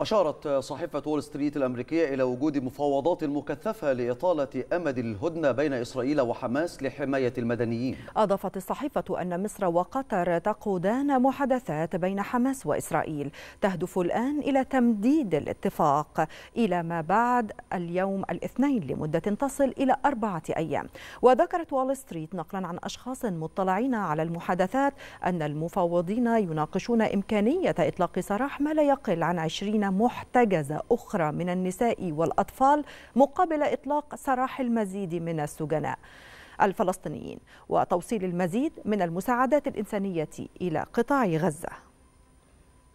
أشارت صحيفة وول ستريت الأمريكية إلى وجود مفاوضات مكثفة لإطالة أمد الهدنة بين إسرائيل وحماس لحماية المدنيين أضافت الصحيفة أن مصر وقطر تقودان محادثات بين حماس وإسرائيل تهدف الآن إلى تمديد الاتفاق إلى ما بعد اليوم الاثنين لمدة تصل إلى أربعة أيام وذكرت وول ستريت نقلا عن أشخاص مطلعين على المحادثات أن المفاوضين يناقشون إمكانية إطلاق سراح ما لا يقل عن 20 محتجزة أخرى من النساء والأطفال مقابل إطلاق سراح المزيد من السجناء الفلسطينيين وتوصيل المزيد من المساعدات الإنسانية إلى قطاع غزة